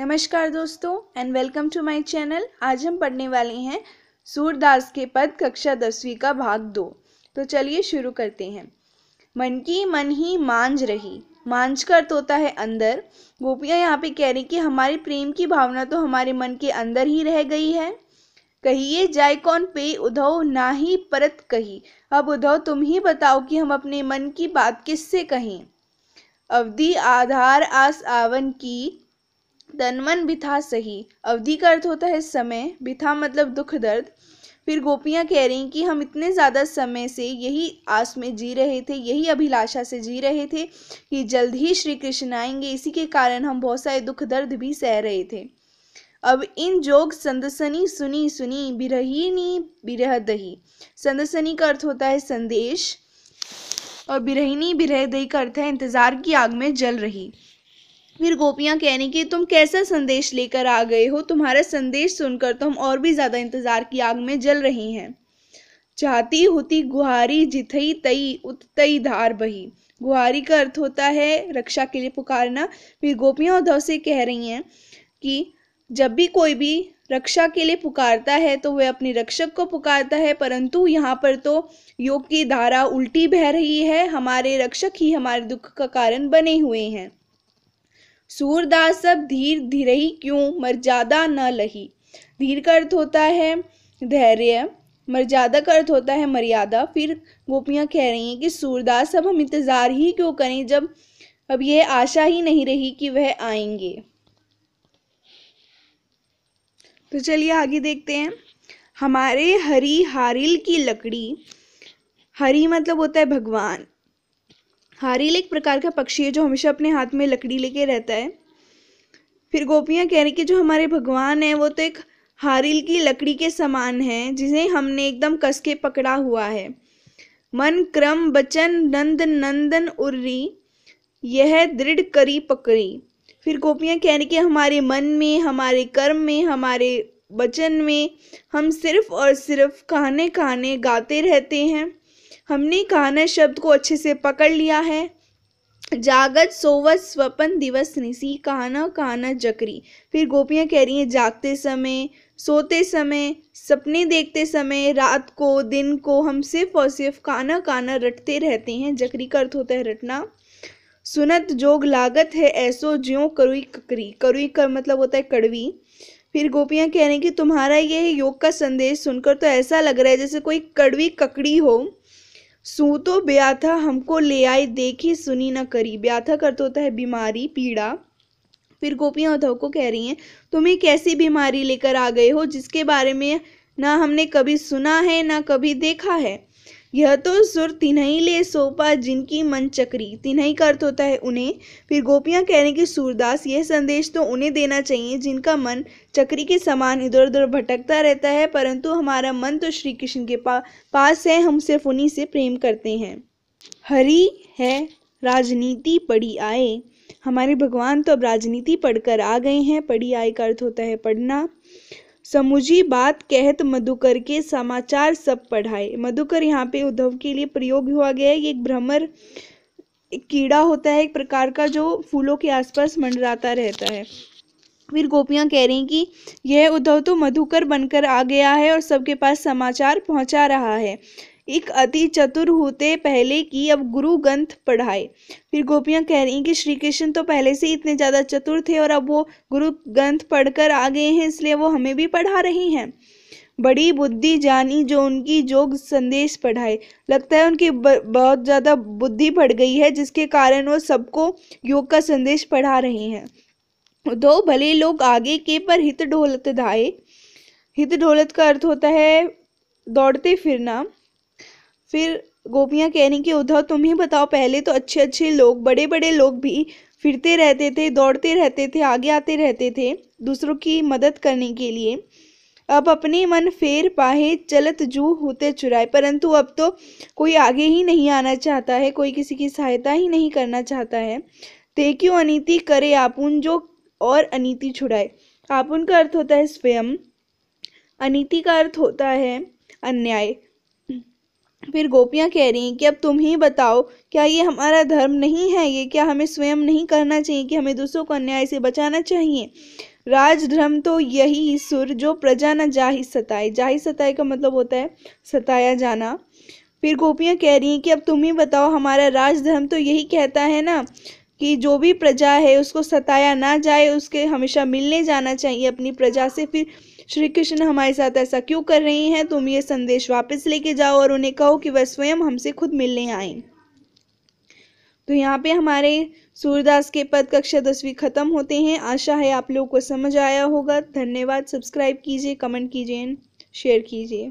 नमस्कार दोस्तों and welcome to my channel आज हम पढ़ने वाले हैं सूरदास के पद कक्षा दसवीं का भाग दो तो चलिए शुरू करते हैं मन की मन ही मांझ रही मांझ कर तोता है अंदर गोपियाँ यहाँ पे कह रही कि हमारे प्रेम की भावना तो हमारे मन के अंदर ही रह गई है कहिए जाय कौन पे उधव ना ही परत कही अब उधव तुम ही बताओ कि हम अपने मन की बात किससे कहें अवधि आधार आस आवन की तनमन बिथा सही अवधि का अर्थ होता है समय बिथा मतलब दुख दर्द फिर गोपियाँ कह रही कि हम इतने ज़्यादा समय से यही आस में जी रहे थे यही अभिलाषा से जी रहे थे कि जल्द ही श्री कृष्ण आएंगे इसी के कारण हम बहुत सारे दुख दर्द भी सह रहे थे अब इन जोग संदसनी सुनी सुनी बिरहिनी बिरह दही संदसनी का अर्थ होता है संदेश और बिरहिनी बिरह दही का अर्थ है इंतज़ार की आग में जल रही फिर गोपियाँ कहने की तुम कैसा संदेश लेकर आ गए हो तुम्हारा संदेश सुनकर तो हम और भी ज़्यादा इंतज़ार की आग में जल रही हैं चाहती होती गुहारी जिथई तई उतई धार बही गुहारी का अर्थ होता है रक्षा के लिए पुकारना फिर गोपियाँ उद्धव से कह रही हैं कि जब भी कोई भी रक्षा के लिए पुकारता है तो वह अपने रक्षक को पुकारता है परंतु यहाँ पर तो योग की धारा उल्टी बह रही है हमारे रक्षक ही हमारे दुख का कारण बने हुए हैं सूरदास सब धीर धीरे ही क्यों मर्यादा न लही धीर का अर्थ होता है धैर्य मर्यादा का अर्थ होता है मर्यादा फिर गोपियाँ कह रही हैं कि सूरदास अब हम इंतज़ार ही क्यों करें जब अब यह आशा ही नहीं रही कि वह आएंगे तो चलिए आगे देखते हैं हमारे हरी हारिल की लकड़ी हरी मतलब होता है भगवान हारील एक प्रकार का पक्षी है जो हमेशा अपने हाथ में लकड़ी लेके रहता है फिर गोपियाँ कह रही कि जो हमारे भगवान हैं वो तो एक हारिल की लकड़ी के समान है जिसे हमने एकदम कस के पकड़ा हुआ है मन क्रम बचन नंद नंदन उर्री यह दृढ़ करी पकड़ी फिर गोपियाँ कह रही कि हमारे मन में हमारे कर्म में हमारे वचन में हम सिर्फ और सिर्फ कहने कहने गाते रहते हैं हमने कहाना शब्द को अच्छे से पकड़ लिया है जागत सोवत स्वपन दिवस निसी कहना कहना जकरी फिर गोपियाँ कह रही हैं जागते समय सोते समय सपने देखते समय रात को दिन को हम सिर्फ और सिर्फ काना काना रटते रहते हैं जकरी का अर्थ होता है रटना सुनत जोग लागत है ऐसो ज्यो करुई ककरी करुई का मतलब होता है कड़वी फिर गोपियाँ कह रही कि तुम्हारा ये योग का संदेश सुनकर तो ऐसा लग रहा है जैसे कोई कड़वी ककड़ी हो सू तो ब्याथा हमको ले आई देखी सुनी ना करी ब्याथा कर तो होता है बीमारी पीड़ा फिर गोपियाँ उद्धव को कह रही हैं तुम कैसी बीमारी लेकर आ गए हो जिसके बारे में ना हमने कभी सुना है ना कभी देखा है यह तो सुर तिन्हई ले सोपा जिनकी मन चक्री तिन्हई का अर्थ होता है उन्हें फिर गोपियाँ कह रहे कि सूरदास यह संदेश तो उन्हें देना चाहिए जिनका मन चक्री के समान इधर उधर भटकता रहता है परंतु हमारा मन तो श्री कृष्ण के पा, पास है हम सिर्फ उन्हीं से प्रेम करते हैं हरी है राजनीति पढ़ी आए हमारे भगवान तो अब राजनीति पढ़कर आ गए हैं पढ़ी आए का अर्थ होता है पढ़ना समुझी बात कहत मधुकर के समाचार सब पढ़ाए मधुकर यहाँ पे उद्धव के लिए प्रयोग हुआ गया है ये एक भ्रमर एक कीड़ा होता है एक प्रकार का जो फूलों के आसपास मंडराता रहता है फिर गोपियाँ कह रही कि यह उद्धव तो मधुकर बनकर आ गया है और सबके पास समाचार पहुँचा रहा है एक अति चतुर होते पहले की अब गुरु ग्रंथ पढ़ाए फिर गोपियां कह रही कि श्री कृष्ण तो पहले से ही इतने ज़्यादा चतुर थे और अब वो गुरु ग्रंथ पढ़कर आ गए हैं इसलिए वो हमें भी पढ़ा रही हैं बड़ी बुद्धि जानी जो उनकी जोग संदेश पढ़ाए लगता है उनकी बहुत ज़्यादा बुद्धि बढ़ गई है जिसके कारण वो सबको योग का संदेश पढ़ा रहे हैं दो भले लोग आगे के पर हित ढोलत धाए हित ढोलत का अर्थ होता है दौड़ते फिरना फिर गोपियाँ कह रही कि उद्धव तुम ही बताओ पहले तो अच्छे अच्छे लोग बड़े बड़े लोग भी फिरते रहते थे दौड़ते रहते थे आगे आते रहते थे दूसरों की मदद करने के लिए अब अपने मन फेर पाहे चलत जू होते चुराए परंतु अब तो कोई आगे ही नहीं आना चाहता है कोई किसी की सहायता ही नहीं करना चाहता है ते क्यों अनिति करे आपुन जो और अनिति छुड़ाए आपुन का अर्थ होता है स्वयं अनिति का अर्थ होता है अन्याय फिर गोपियाँ कह रही हैं कि अब तुम ही बताओ क्या ये हमारा धर्म नहीं है ये क्या हमें स्वयं नहीं करना चाहिए कि हमें दूसरों को अन्याय से बचाना चाहिए राजधर्म तो यही सुर जो प्रजा न जाहि सताए जाहि सताए का मतलब होता है सताया जाना फिर गोपियाँ कह रही हैं कि अब तुम ही बताओ हमारा राजधर्म तो यही कहता है ना कि जो भी प्रजा है उसको सताया ना जाए उसके हमेशा मिलने जाना चाहिए अपनी प्रजा से फिर श्री कृष्ण हमारे साथ ऐसा क्यों कर रहे हैं तुम ये संदेश वापस लेके जाओ और उन्हें कहो कि वह स्वयं हमसे खुद मिलने आए तो यहाँ पे हमारे सूरदास के पद कक्षा दसवीं खत्म होते हैं आशा है आप लोगों को समझ आया होगा धन्यवाद सब्सक्राइब कीजिए कमेंट कीजिए शेयर कीजिए